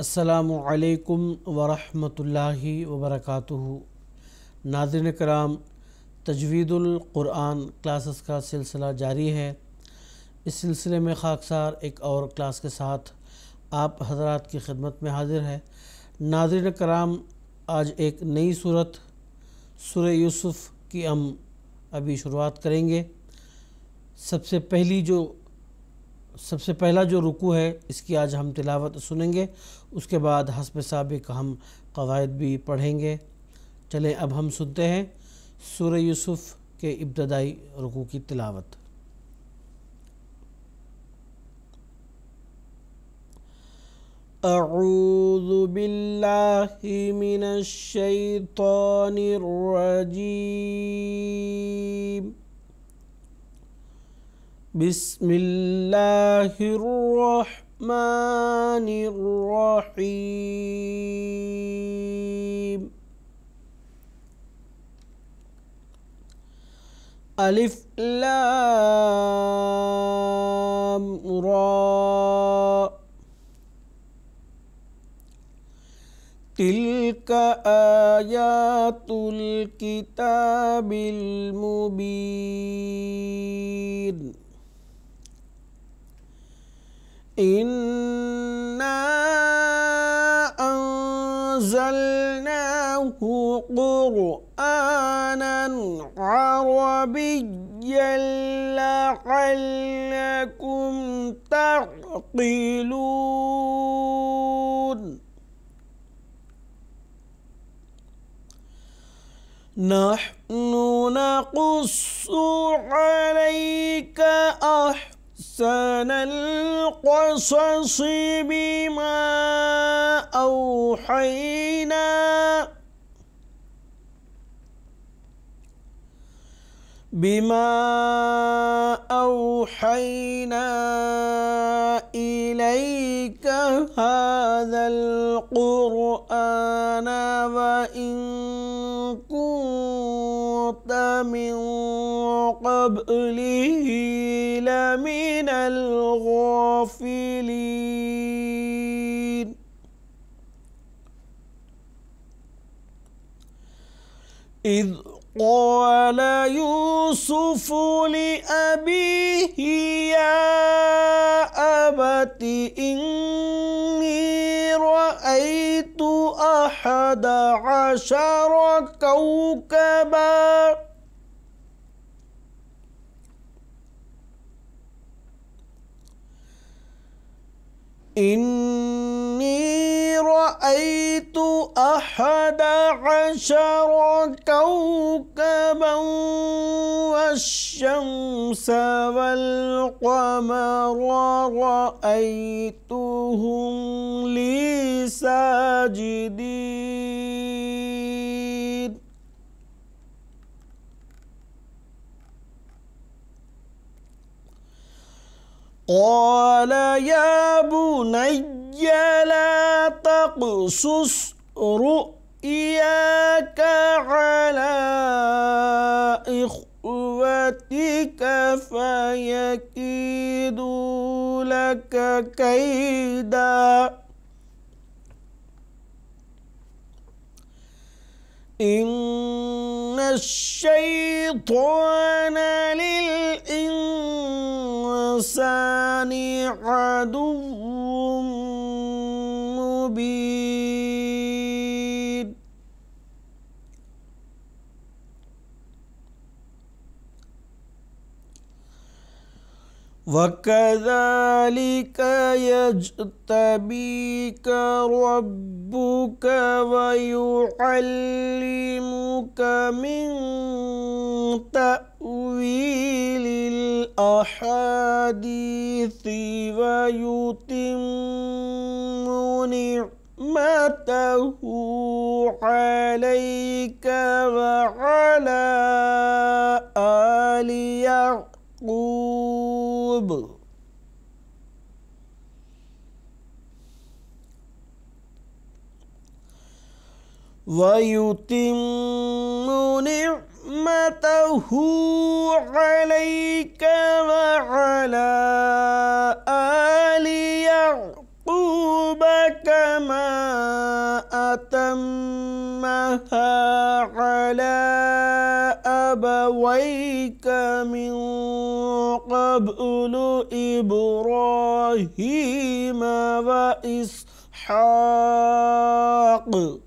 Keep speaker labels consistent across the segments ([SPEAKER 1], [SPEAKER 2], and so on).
[SPEAKER 1] असलकम वरहि वबरक नाजिन कराम तजवीदुल्क़ुरान क्लासेस का सिलसिला जारी है इस सिलसिले में खाकसार एक और क्लास के साथ आप हजरात की खिदमत में हाजिर है नाजिन कराम आज एक नई सूरत सुर यूसुफ़ की हम अभी शुरुआत करेंगे सबसे पहली जो सबसे पहला जो रुकू है इसकी आज हम तिलावत सुनेंगे उसके बाद हसब सबक हम कवायद भी पढ़ेंगे चलें अब हम सुनते हैं सूर यूसुफ़ के इब्तदाई रुकू की तिलावत أعوذ بالله من
[SPEAKER 2] الشيطان الرجيم بسم الله الرحمن الرحيم ألف لام را تلك آيات الكتاب المبين إنا أنزلناه قرآنا عربيا لعلكم تعقلون نحن نقص عليك أحب أحسن القصص بما أوحينا بما أوحينا إليك هذا القرآن وإن كنت من قبله لمن الغافلين إذ قال يوسف لأبيه يا أبت إني رأيت أحد عشر كوكباً إني رأيت أحد عشر كوكبا والشمس والقمر رأيتهم لي ساجدين قال يا بني لا تقصص رؤياك على إخوتك فيكيدوا لك كيدا إن الشيطان للإنسان الإنسان عدو مبين وكذلك يجتبيك ربك ويعلمك من تأمين تأويل الأحاديث ويتم نعمته عليك وعلى آل يعقوب ويتم نعمته رحمته عليك وعلى آل يعقوب كما أتمها على أبويك من قبل إبراهيم وإسحاق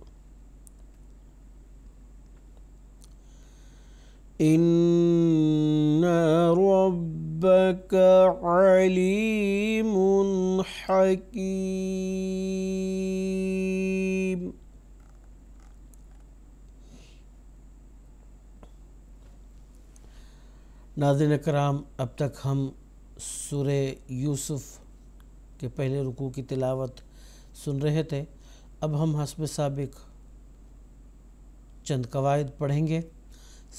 [SPEAKER 2] إن ربك
[SPEAKER 1] नाजिन कराम अब तक हम सुर यूसुफ के पहले रुकू की तिलावत सुन रहे थे अब हम हसब सबक चंद कवायद पढ़ेंगे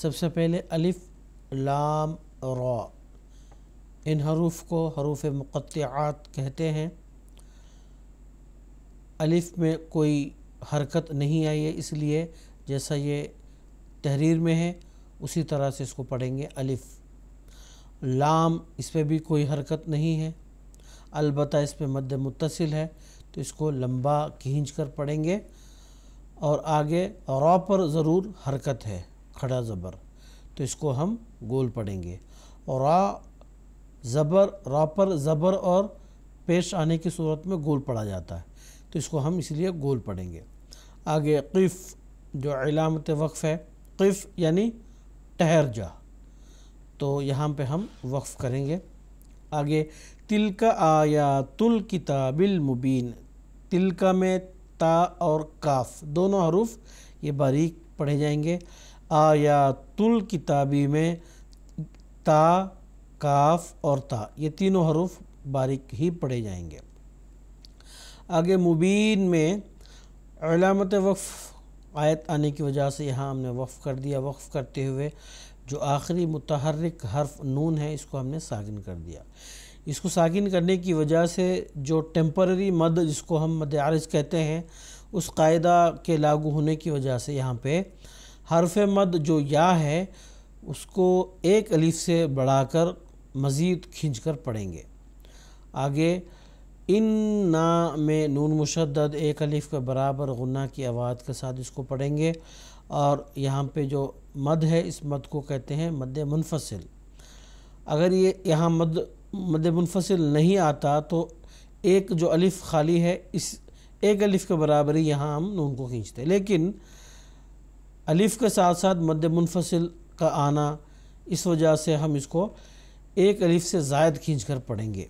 [SPEAKER 1] सबसे पहले अलिफ़ लाम रॉ इन हरूफ को हरूफ मुक़त्त कहते हैं अलिफ़ में कोई हरकत नहीं आई है इसलिए जैसा ये तहरीर में है उसी तरह से इसको पढ़ेंगे अलिफ़ लाम इस पर भी कोई हरकत नहीं है अलबत् इस पर मद मुतसिल है तो इसको लम्बा खींच कर पढ़ेंगे और आगे रॉ पर ज़रूर हरकत है खड़ा ज़बर तो इसको हम गोल पढ़ेंगे और रा ज़बर रा पर ज़बर और पेश आने की सूरत में गोल पढ़ा जाता है तो इसको हम इसलिए गोल पढ़ेंगे आगे क़िफ़ जो इलामत वक्फ़ है क़िफ़ यानी ठहर जा तो यहाँ पे हम वक्फ़ करेंगे आगे तिलका तुल किताबिल मुबीन तिलका में ता और काफ़ दोनों हरूफ ये बारीक पढ़े जाएंगे आयातुल किताबी में ता काफ और ता ये तीनों हरूफ बारीक ही पढ़े जाएंगे आगे मुबीन में अलामत वक्फ़ आयत आने की वजह से यहाँ हमने वक्फ़ कर दिया वक्फ़ करते हुए जो आखिरी मतहरक हर्फ नून है इसको हमने सागिन कर दिया इसको सागिन करने की वजह से जो टेम्पररी मद जिसको हम मद आरज कहते हैं उस कायदा के लागू होने की वजह से यहाँ पे हरफ मद जो या है उसको एक अलीफ से बढ़ाकर मज़ीद खींच कर पढ़ेंगे आगे इन ना में नून मुशद एक अलीफ के बराबर गुना की आवाज़ के साथ इसको पढ़ेंगे और यहाँ पे जो मद है इस मद को कहते हैं मद मुनफसिल अगर ये यहाँ मद मद मुनफसिल नहीं आता तो एक जो अलिफ़ खाली है इस एक अलिफ़ के बराबर ही यहाँ हम नून को खींचते लेकिन अलिफ़ के साथ साथ मद मुनफसिल का आना इस वजह से हम इसको एक अलिफ़ से जायद खींच कर पढ़ेंगे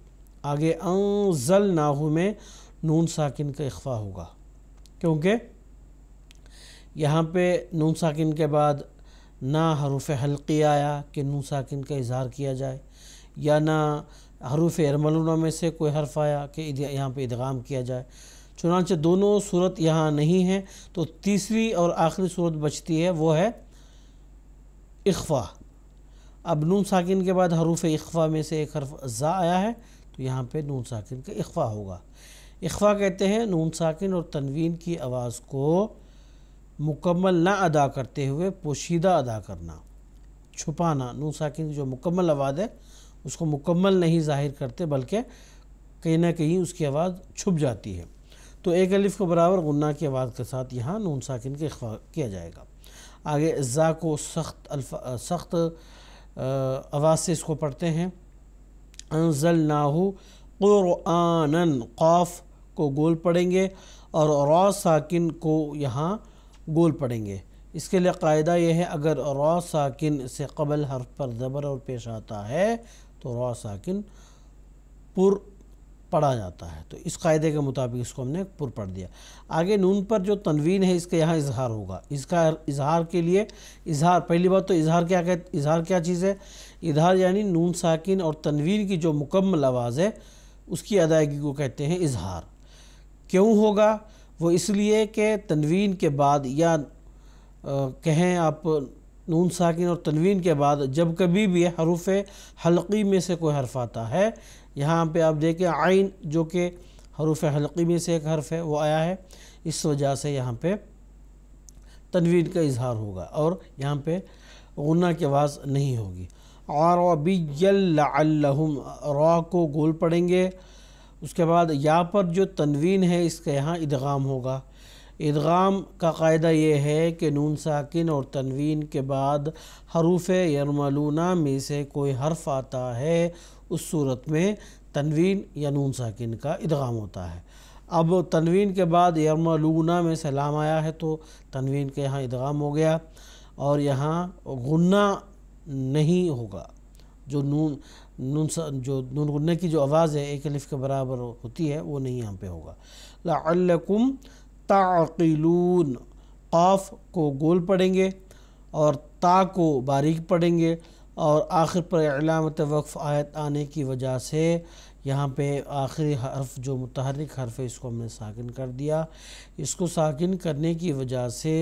[SPEAKER 1] आगे अंजल नाहू में नून साकिन का अखवा होगा क्योंकि यहाँ पे नून साकिन के बाद ना हरूफ हल्की आया कि नून साकिन का इजहार किया जाए या ना हरूफ अरमलना में से कोई हरफ आया कि यहाँ पे इदगाम किया जाए चुनाच दोनों सूरत यहाँ नहीं है तो तीसरी और आखिरी सूरत बचती है वो है इख्वा अब नून साकििन के बाद हरूफ इख्वा में से एक हरफ ज़ा आया है तो यहाँ पे नून साकििन का इख्वा होगा इख्वा कहते हैं नून साकििन और तनवीन की आवाज़ को मुकम्मल ना अदा करते हुए पोशीदा अदा करना छुपाना नून साकििन की जो मुकम्मल आवाज़ है उसको मुकम्मल नहीं जाहिर करते बल्कि कहीं ना कहीं उसकी आवाज़ छुप जाती है तो एक अलिफ को बराबर गुन्ना की आवाज़ के साथ यहाँ नून साकिन के अखवा किया जाएगा आगे ज़ा को सख्त अल्फा सख्त आवाज़ से इसको पढ़ते हैं अनजल नाहू क़ुरान क़ाफ को गोल पढ़ेंगे और रॉ साकिन को यहाँ गोल पढ़ेंगे इसके लिए कायदा यह है अगर रॉ साकिन से कबल हर्फ पर ज़बर और पेश आता है तो रॉ साकिन पुर पढ़ा जाता है तो इस कायदे के मुताबिक इसको हमने पुर पढ़ दिया आगे नून पर जो तनवीन है इसके यहाँ इजहार होगा इसका इजहार के लिए इजहार पहली बात तो इजहार क्या कह इजहार क्या चीज़ है इजहार यानी नून साकिन और तनवीन की जो मुकम्मल आवाज़ है उसकी अदायगी को कहते हैं इजहार क्यों होगा वो इसलिए कि तनवीन के बाद या कहें आप नून साकिन और तनवीन के बाद जब कभी भी हरूफ हल्की में से कोई हरफ आता है यहाँ पे आप देखें आइन जो कि हरूफ हल्की में से एक हर्फ है वो आया है इस वजह से यहाँ पे तनवीन का इजहार होगा और यहाँ पे गुना की आवाज़ नहीं होगी आरबियम रॉ को गोल पड़ेंगे उसके बाद यहाँ पर जो तनवीन है इसका यहाँ इदगाम होगा इदगाम का कायदा ये है कि नून साकिन और तनवीन के बाद हरूफ यरमलूना में से कोई हर्फ आता है उस सूरत में तनवीन या नून साकिन का इदगाम होता है अब तनवीन के बाद यमलूना में सलाम आया है तो तनवीन के यहाँ इदगाम हो गया और यहाँ गुन्ना नहीं होगा जो नून नून जो नून गुन्ने की जो आवाज़ है एक लिफ के बराबर होती है वो नहीं यहाँ पे होगा लकुम ताक़िलून काफ को गोल पढ़ेंगे और ता को बारीक पढ़ेंगे और आखिर पर अलामत वक्फ़ आयत आने की वजह से यहाँ पे आखिरी हर्फ जो मुतहरक हर्फ है इसको हमने साकिन कर दिया इसको साकिन करने की वजह से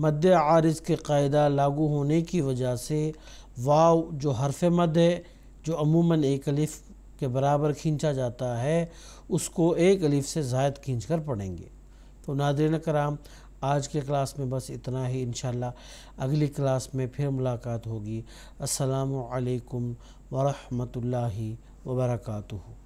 [SPEAKER 1] मद आरज़ के कायदा लागू होने की वजह से वाव जो हर्फ मद है जो अमूमन एक अलिफ़ के बराबर खींचा जाता है उसको एक अलिफ़ से ज़ायद खींच कर पढ़ेंगे तो नादरन कराम आज के क्लास में बस इतना ही इन अगली क्लास में फिर मुलाकात होगी असलकम वरहमल वर्का